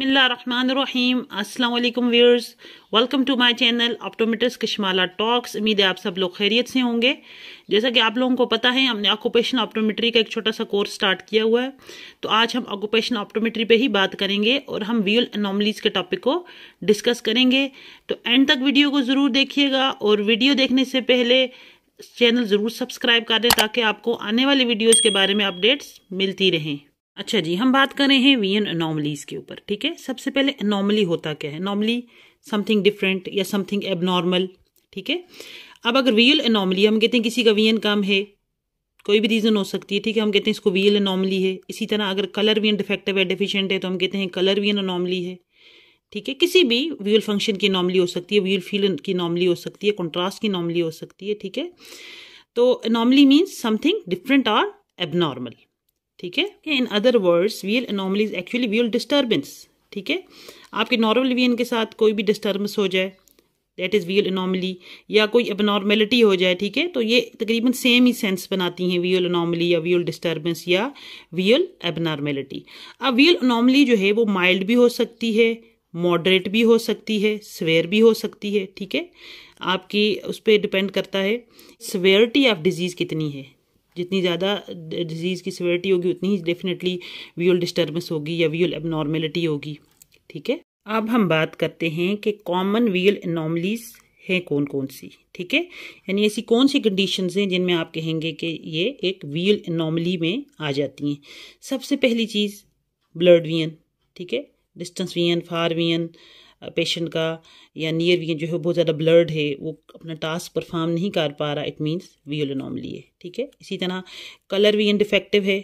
अस्सलाम वालेकुम viewers welcome to my channel optometrists Kashmala talks उम्मीद है आप सब लोग खैरियत से होंगे जैसा कि आप लोगों को पता है हमने ऑक्यूपेशन ऑप्टोमेट्री का एक छोटा सा कोर्स स्टार्ट किया हुआ है तो आज हम ऑक्यूपेशन ऑप्टोमेट्री पे ही बात करेंगे और हम व्यूअल एनोमलीज के टॉपिक को डिस्कस करेंगे तो एंड तक वीडियो को ज़रूर देखिएगा और वीडियो देखने से पहले चैनल ज़रूर सब्सक्राइब कर दें ताकि आपको आने वाली वीडियोज़ के बारे में अपडेट्स मिलती रहें अच्छा जी हम बात कर रहे हैं वीएन अनोमलीज के ऊपर ठीक है सबसे पहले अनोमली होता क्या है नॉर्मली समथिंग डिफरेंट या समथिंग एबनॉर्मल ठीक है अब अगर वीएल अनोमली हम कहते हैं किसी का वीएन कम है कोई भी रीज़न हो सकती है ठीक है हम कहते हैं इसको वीएल अनोमली है इसी तरह अगर कलर वीएन डिफेक्टिव है डिफिशेंट है तो हम कहते हैं कलर एन अनोमली है ठीक है किसी भी व्यूअल फंक्शन की नॉमली हो सकती है व्यूअल फील की नॉमली हो सकती है कॉन्ट्रास्ट की नॉमली हो सकती है ठीक है तो नॉमली मीन्स समथिंग डिफरेंट और एबनॉर्मल ठीक है in other words visual anomalies actually visual disturbance ठीक है आपके नॉर्मल वीन के साथ कोई भी डिस्टर्बेंस हो जाए दैट इज़ व्हील अनोमली या कोई अबनॉर्मेलिटी हो जाए ठीक है तो ये तकरीबन सेम ही सेंस बनाती हैं व्हील अनोमली या व्हील डिस्टर्बेंस या व्हील एबनॉर्मेलिटी अब व्हील अनोमली जो है वो माइल्ड भी हो सकती है मॉडरेट भी हो सकती है स्वेयर भी हो सकती है ठीक है आपकी उस पर डिपेंड करता है स्वेयरिटी ऑफ डिजीज़ कितनी है जितनी ज़्यादा डिजीज़ की सिवेरिटी होगी उतनी ही डेफिनेटली व्यूअल डिस्टर्बेंस होगी या व्यूअल एबनॉर्मेलिटी होगी ठीक है अब हम बात करते हैं कि कॉमन व्यूअल एनॉमलीज हैं कौन कौन सी ठीक है यानी ऐसी कौन सी कंडीशंस हैं जिनमें आप कहेंगे कि ये एक व्हील एनॉमली में आ जाती हैं सबसे पहली चीज़ ब्लड वियन ठीक है distance vision far vision patient का या नियर वीन जो है बहुत ज़्यादा ब्लर्ड है वो अपना टास्क परफॉर्म नहीं कर पा रहा इट मीन्स वियोलोनॉमली है ठीक है इसी तरह कलर वियन डिफेक्टिव है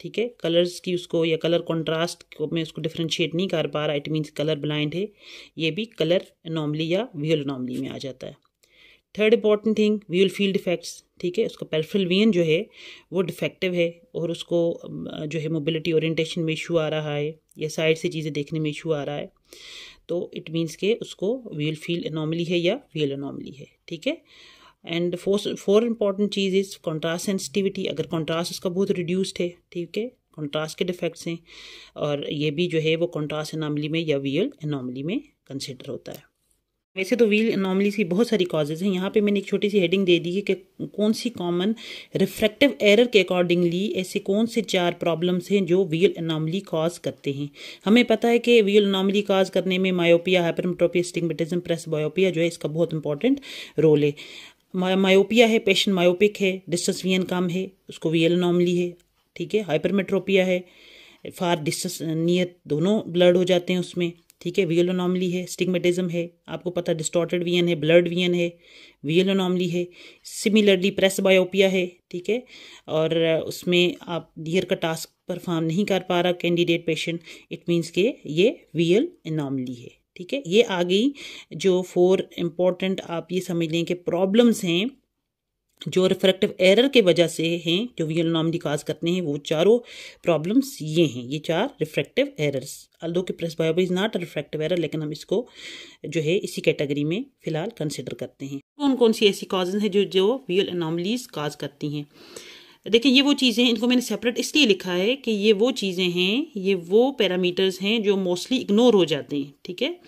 ठीक है कलर्स की उसको या कलर कंट्रास्ट में उसको डिफ्रेंशिएट नहीं कर पा रहा इट मीन्स कलर ब्लाइंड है ये भी कलर नॉमली या व्यूल नॉमली में आ जाता है third important thing visual field effects ठीक है उसका पेल्फ्रल वियन जो है वो डिफेक्टिव है और उसको जो है मोबिलिटी ओरिएंटेशन में इशू आ रहा है या साइड से चीज़ें देखने में इशू आ रहा है तो इट मीन्स के उसको व्हील फील एनॉमली है या व्हील एनॉमली है ठीक है एंड फोर फोर इंपॉर्टेंट चीज़ इज कॉन्ट्रास्ट सेंसिटिविटी अगर कॉन्ट्रास्ट उसका बहुत रिड्यूस्ड है ठीक है कॉन्ट्रास्ट के डिफेक्ट्स हैं और ये भी जो है वो कॉन्ट्रास्ट एनामली में या व्हील एनॉमली में कंसिडर होता है वैसे तो व्हील नॉर्मली की बहुत सारी कॉजेज़ हैं यहाँ पे मैंने एक छोटी सी हेडिंग दे दी है कि कौन सी कॉमन रिफ्रैक्टिव एरर के अकॉर्डिंगली ऐसे कौन से चार प्रॉब्लम्स हैं जो व्हील अनोमली कॉज करते हैं हमें पता है कि व्हील अनोमली कॉज करने में myopia hypermetropia astigmatism presbyopia जो है इसका बहुत इंपॉर्टेंट रोल है मायोपिया है पेशेंट मायोपिक है डिस्टेंस वियन कम है उसको व्हील अनोमली है ठीक है हाइपरमेट्रोपिया है फार डिस्टेंस नियत दोनों ब्लड हो जाते हैं उसमें ठीक है वीएल नॉमली है स्टिगमेटिज्म है आपको पता डिस्टॉर्टेड वियन है ब्लड वियन है वीएल नॉमली है सिमिलरली प्रेस बायोपिया है ठीक है और उसमें आप डियर का टास्क परफॉर्म नहीं कर पा रहा कैंडिडेट पेशेंट इट मीन्स के ये वियल एनॉमली है ठीक है ये आ गई जो फोर इम्पॉर्टेंट आप ये समझ लें कि प्रॉब्लम्स हैं जो रिफ्रैक्टिव एरर के वजह से हैं जो वियल नॉमली काज करते हैं वो चारों प्रॉब्लम्स ये हैं ये चार रिफ्रैक्टिव एरर्स अल्दो के presbyopia is not a refractive error लेकिन हम इसको जो है इसी कैटेगरी में फ़िलहाल कंसिडर करते हैं कौन कौन सी ऐसी काजेज हैं जो जो वियल एनॉमलीज काज करती हैं देखिए ये वो चीज़ें हैं इनको मैंने सेपरेट इसलिए लिखा है कि ये वो चीज़ें हैं ये वो पैरामीटर्स हैं जो मोस्टली इग्नोर हो जाते हैं ठीक है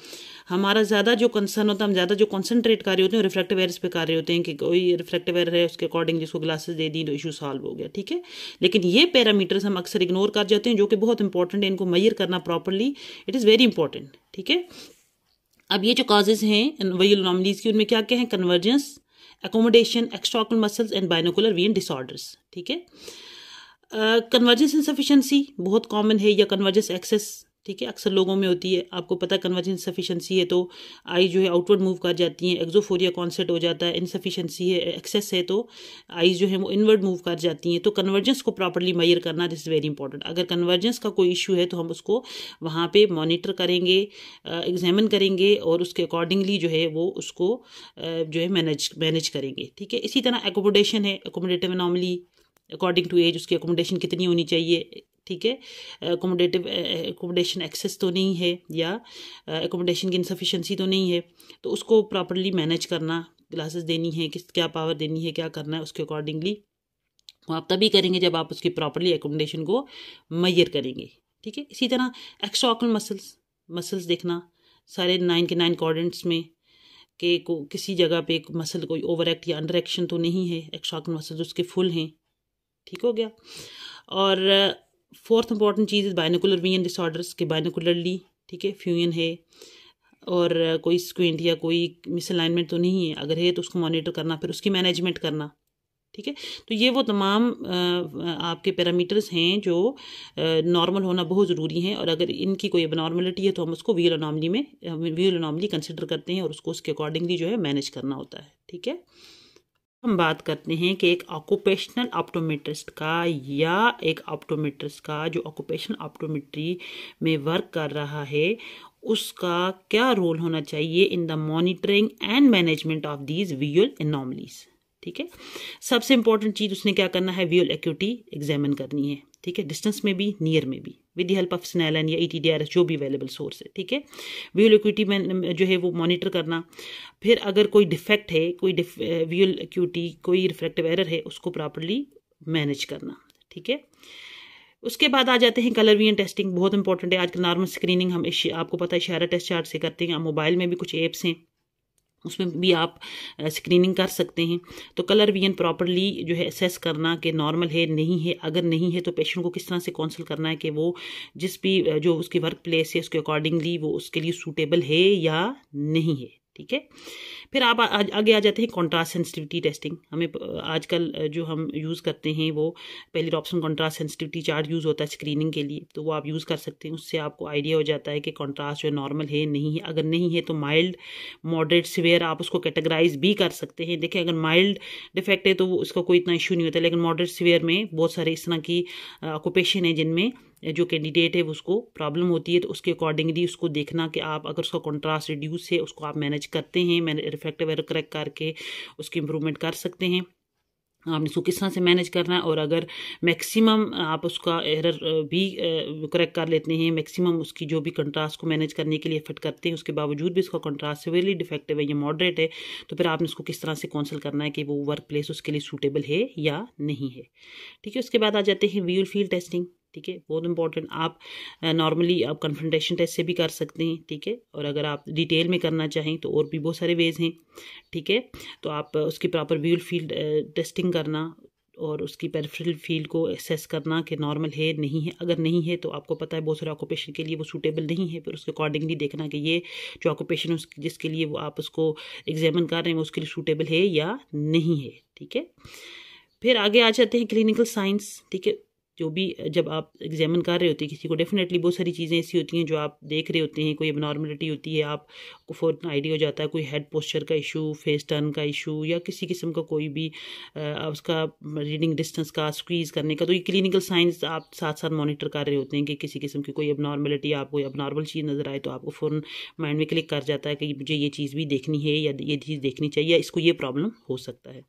हमारा ज़्यादा जो कंसर्न होता है हम ज़्यादा जो कॉन्सेंट्रेट कर रहे होते हैं रिफ्लेक्टिव एयर पे कर रहे होते हैं कि कोई रिफ्लेक्टिव एयर है उसके अकॉर्डिंग जिसको ग्लासेस दे दी तो इशू सॉल्व हो गया ठीक है लेकिन ये पैरामीटर्स हम अक्सर इग्नोर कर जाते हैं जो कि बहुत इंपॉर्टेंट है इनको मैयर करना properly it is very important ठीक है अब ये जो काजेज हैं वही नॉमलीज की उनमें क्या क्या है convergence accommodation extraocular muscles and binocular vision disorders ठीक है कन्वर्जेंस इंसफिशेंसी बहुत कॉमन है या कन्वर्जेंस एक्सेस ठीक है अक्सर लोगों में होती है आपको पता कन्वर्जन सफिशेंसी है तो आई जो है आउटवर्ड मूव कर जाती है एक्जोफोरिया कॉन्सेट हो जाता है इनसफिशेंसी है एक्सेस है तो आई जो है वो इनवर्ड मूव कर जाती हैं तो कन्वर्जेंस को प्रॉपरली मैयर करना दिस इज़ वेरी इंपॉर्टेंट अगर कन्वर्जेंस का कोई इशू है तो हम उसको वहाँ पर मॉनिटर करेंगे एग्जामिन करेंगे और उसके अकॉर्डिंगली जो है वो उसको जो है मैनेज मैनेज करेंगे ठीक है इसी तरह एकोमोडेशन है accommodative normally according to age उसकी एकोमोडेशन कितनी होनी चाहिए ठीक है एकोमोडेटिव एकोमोडेशन एक्सेस तो नहीं है या एकोमोडेशन की इनसफिशेंसी तो नहीं है तो उसको प्रॉपरली मैनेज करना क्लासेस देनी है किस क्या पावर देनी है क्या करना है उसके अकॉर्डिंगली वो आप तभी करेंगे जब आप उसकी प्रॉपरली एकोमोडेशन को मैयर करेंगे ठीक है इसी तरह एक्स्ट्राकल मसल्स मसल्स देखना सारे नाइन के नाइन कॉर्डेंट्स में के को किसी जगह पे मसल कोई ओवर एक्ट या अंडर एक्शन तो नहीं है एक्स्ट्राकल मसल्स उसके फुल हैं ठीक हो गया और फोर्थ इंपॉर्टेंट चीज़ इज बाइनोकुलर विजन डिसऑर्डर्स के बाइनोकुलरली ठीक है फ्यूजन है और कोई स्क्विंट या कोई मिसअलाइनमेंट तो नहीं है अगर है तो उसको मॉनिटर करना फिर उसकी मैनेजमेंट करना ठीक है तो ये वो तमाम आपके पैरामीटर्स हैं जो नॉर्मल होना बहुत ज़रूरी हैं और अगर इनकी कोई नॉर्मलिटी है तो हम उसको व्हील अनॉमली में व्हील अनॉमली कंसिडर करते हैं और उसको उसके अकॉर्डिंगली जो है मैनेज करना होता है ठीक है हम बात करते हैं कि एक ऑक्यूपेशनल ऑप्टोमेट्रिस्ट का या एक ऑप्टोमेट्रिस्ट का जो ऑक्यूपेशनल ऑप्टोमेट्री में वर्क कर रहा है उसका क्या रोल होना चाहिए in the monitoring and management of these visual anomalies ठीक है सबसे इंपॉर्टेंट चीज़ उसने क्या करना है व्यूअल एक्यूटी एग्जामिन करनी है ठीक है डिस्टेंस में भी नियर में भी with the help of N या ई टी जो भी अवेलेबल सोर्स है ठीक है व्यूल एक्यूटी में जो है वो मॉनिटर करना फिर अगर कोई डिफेक्ट है कोई व्यूल इक्विटी कोई रिफ्लेक्टिव एरर है उसको प्रॉपरली मैनेज करना ठीक है उसके बाद आ जाते हैं कलर एंड टेस्टिंग बहुत इंपॉर्टेंट है आजकल नॉर्मल स्क्रीनिंग हम आपको पता है इशारा टेस्ट चार्ट से करते हैं मोबाइल में भी कुछ ऐप्स हैं उसमें भी आप स्क्रीनिंग कर सकते हैं तो कलर विजन प्रॉपरली जो है असेस करना कि नॉर्मल है नहीं है अगर नहीं है तो पेशेंट को किस तरह से काउंसिल करना है कि वो जिस भी जो उसकी वर्क प्लेस है उसके अकॉर्डिंगली वो उसके लिए सूटेबल है या नहीं है ठीक है फिर आप आगे आ जाते हैं कॉन्ट्रास्ट सेंसिटिविटी टेस्टिंग हमें आजकल जो हम यूज़ करते हैं वो पहली option contrast sensitivity chart use होता है स्क्रीनिंग के लिए तो वो आप यूज़ कर सकते हैं उससे आपको आइडिया हो जाता है कि कॉन्ट्रास्ट जो नॉर्मल है नहीं है अगर नहीं है तो माइल्ड मॉडरेट सिवेयर आप उसको कैटेगराइज भी कर सकते हैं देखिए अगर माइल्ड डिफेक्ट है तो उसका कोई इतना इशू नहीं होता लेकिन मॉडरेट सिवेयर में बहुत सारे इस तरह की ऑक्यूपेशन है जिनमें जो कैंडिडेट है उसको प्रॉब्लम होती है तो उसके अकॉर्डिंगली उसको देखना कि आप अगर उसका कॉन्ट्रास्ट रिड्यूस है उसको आप मैनेज करते हैं मैंने डिफेक्टिव एरर करेक्ट करके उसकी इम्प्रूवमेंट कर सकते हैं आपने उसको किस तरह से मैनेज करना है और अगर मैक्सिमम आप उसका एरर भी करेक्ट कर लेते हैं मैक्सिमम उसकी जो भी कंट्रास्ट को मैनेज करने के लिए एफर्ट करते हैं उसके बावजूद भी उसका कंट्रास्ट सेवरली डिफेक्टिव है या मॉडरेट है तो फिर आपने उसको किस तरह से कौंसल करना है कि वो वर्क प्लेस उसके लिए सूटेबल है या नहीं है ठीक है उसके बाद आ जाते हैं व्यूल फील्ड टेस्टिंग ठीक है बहुत इंपॉर्टेंट आप नॉर्मली आप कन्फ्रंटेशन टेस्ट से भी कर सकते हैं ठीक है और अगर आप डिटेल में करना चाहें तो और भी बहुत सारे वेज हैं ठीक है तो आप उसकी प्रॉपर व्यूल फील्ड टेस्टिंग करना और उसकी पेरिफेरल फील्ड को एक्सेस करना कि नॉर्मल है नहीं है अगर नहीं है तो आपको पता है बहुत सारे ऑक्यूपेशन के लिए वो सूटेबल नहीं है फिर उसके अकॉर्डिंगली देखना कि ये जो ऑक्यूपेशन जिसके लिए वो आप उसको एग्जामिन कर रहे हैं उसके लिए सूटेबल है या नहीं है ठीक है फिर आगे आ जाते हैं क्लिनिकल साइंस ठीक है जो भी जब आप एग्जामिन कर रहे होते हैं किसी को डेफिनेटली बहुत सारी चीज़ें ऐसी होती हैं जो आप देख रहे होते हैं कोई अबनॉर्मेलिटी होती है आपको फोर आइडिया हो जाता है कोई हेड पोस्चर का इशू फेस टर्न का इशू या किसी किस्म का कोई भी आ, उसका रीडिंग डिस्टेंस का स्क्वीज करने का तो ये क्लिनिकल साइंस आप साथ साथ मोनिटर कर रहे होते हैं कि किसी किस्म की कोई नॉर्मलिटी आप कोई अबनॉर्मल चीज़ नज़र आए तो आपको फ़ौर माइंड में क्लिक कर जाता है कि मुझे ये चीज़ भी देखनी है या ये चीज़ देखनी चाहिए इसको ये प्रॉब्लम हो सकता है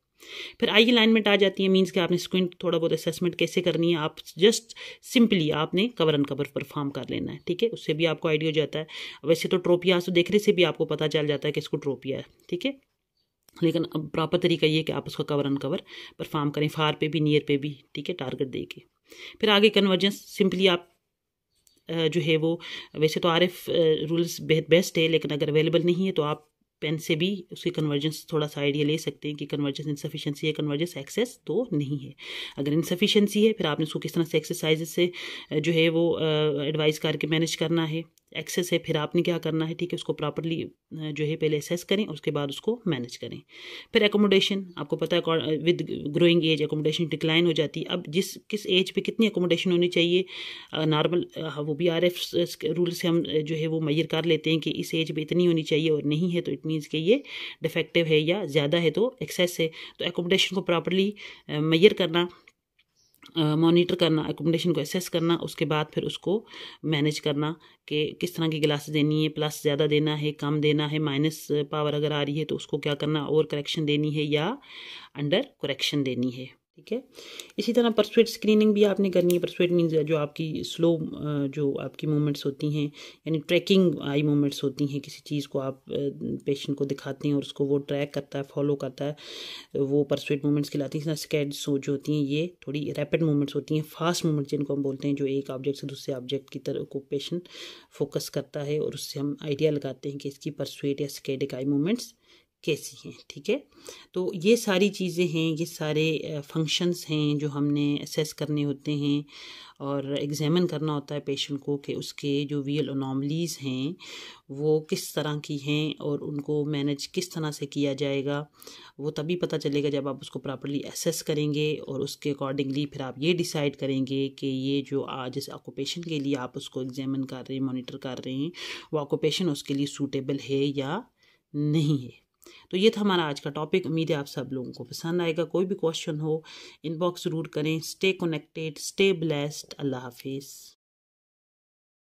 फिर आई अलाइनमेंट आ जाती है मीन्स कि आपने स्क्रीन थोड़ा बहुत असेसमेंट कैसे करनी है आप जस्ट सिंपली आपने कवर एंड कवर परफॉर्म कर लेना है ठीक है उससे भी आपको आइडिया हो जाता है वैसे तो ट्रोपिया तो देखने से भी आपको पता चल जाता है कि इसको ट्रोपिया है ठीक है लेकिन अब प्रॉपर तरीका ये है कि आप उसका कवर एंड कवर परफॉर्म करें फार पे भी नियर पे भी ठीक है टारगेट दे के फिर आगे कन्वर्जेंस सिंपली आप जो है वो वैसे तो आर एफ रूल्स बेस्ट है लेकिन अगर अवेलेबल नहीं है तो आप पेन से भी उसके कन्वर्जेंस थोड़ा सा आइडिया ले सकते हैं कि कन्वर्जेंस इनसफिशेंसी है कन्वर्जेंस एक्सेस तो नहीं है अगर इनसफिशेंसी है फिर आपने उसको किस तरह से एक्सरसाइज से जो है वो एडवाइस करके मैनेज करना है एक्सेस है फिर आपने क्या करना है ठीक है उसको प्रॉपरली जो है पहले एसेस करें उसके बाद उसको मैनेज करें फिर एकोमोडेशन आपको पता है with growing age accommodation decline हो जाती है अब जिस किस एज पे कितनी एकोमोडेशन होनी चाहिए नॉर्मल हाँ, वो भी आर एफ रूल से हम जो है वो मैयर कर लेते हैं कि इस एज में इतनी होनी चाहिए और नहीं है तो इट मीन्स कि ये डिफेक्टिव है या ज़्यादा है तो एक्सेस है तो एकोमोडेशन को प्रॉपरली मैयर करना मॉनिटर करना एकोमोडेशन को असेस करना उसके बाद फिर उसको मैनेज करना कि किस तरह की गिलास देनी है प्लस ज़्यादा देना है कम देना है माइनस पावर अगर आ रही है तो उसको क्या करना और करेक्शन देनी है या अंडर करेक्शन देनी है ठीक है इसी तरह परसुएट स्क्रीनिंग भी आपने करनी है परसुएट मीन्स जो आपकी स्लो जो आपकी मूवमेंट्स होती हैं यानी ट्रैकिंग आई मूवमेंट्स होती हैं किसी चीज़ को आप पेशेंट को दिखाते हैं और उसको वो ट्रैक करता है फॉलो करता है वो परसुएट मूवमेंट्स खिलाती हैं स्कैड्स जो होती हैं ये थोड़ी रैपिड मूवमेंट्स होती हैं फास्ट मूवमेंट्स जिनको हम बोलते हैं जो एक ऑब्जेक्ट से दूसरे ऑब्जेक्ट की तरफ को पेशेंट फोकस करता है और उससे हम आइडिया लगाते हैं कि इसकी परसुएट या स्केडिक आई मूवमेंट्स कैसी हैं ठीक है तो ये सारी चीज़ें हैं ये सारे फंक्शंस हैं जो हमने असेस करने होते हैं और एग्जामिन करना होता है पेशेंट को कि उसके जो वील अनोमलीज़ हैं वो किस तरह की हैं और उनको मैनेज किस तरह से किया जाएगा वो तभी पता चलेगा जब आप उसको प्रॉपरली असेस करेंगे और उसके अकॉर्डिंगली फिर आप ये डिसाइड करेंगे कि ये जो आज इस ऑक्यूपेशन के लिए आप उसको एग्जामिन कर रहे हैं मोनिटर कर रहे हैं वो ऑक्यूपेशन उसके लिए सूटेबल है या नहीं है तो ये था हमारा आज का टॉपिक उम्मीद है आप सब लोगों को पसंद आएगा कोई भी क्वेश्चन हो इनबॉक्स ज़रूर करें stay connected stay blessed Allah हाफिज़